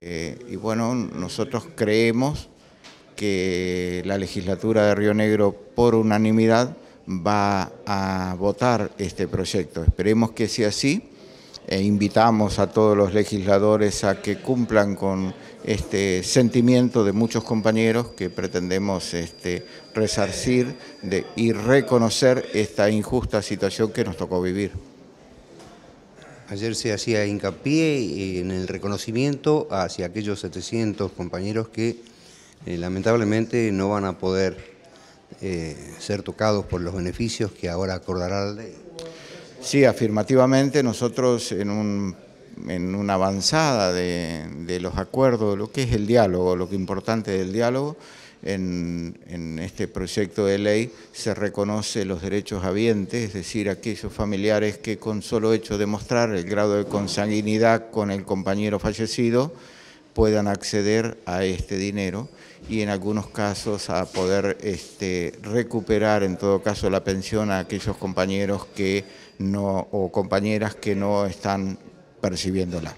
Eh, y bueno, nosotros creemos que la legislatura de Río Negro por unanimidad va a votar este proyecto. Esperemos que sea así. E invitamos a todos los legisladores a que cumplan con este sentimiento de muchos compañeros que pretendemos este, resarcir de, y reconocer esta injusta situación que nos tocó vivir. Ayer se hacía hincapié en el reconocimiento hacia aquellos 700 compañeros que eh, lamentablemente no van a poder eh, ser tocados por los beneficios que ahora acordará la ley. Sí, afirmativamente nosotros en, un, en una avanzada de, de los acuerdos, lo que es el diálogo, lo que importante del diálogo, en, este proyecto de ley se reconoce los derechos habientes, es decir, aquellos familiares que con solo hecho de mostrar el grado de consanguinidad con el compañero fallecido puedan acceder a este dinero y en algunos casos a poder este, recuperar en todo caso la pensión a aquellos compañeros no, o compañeras que no están percibiéndola.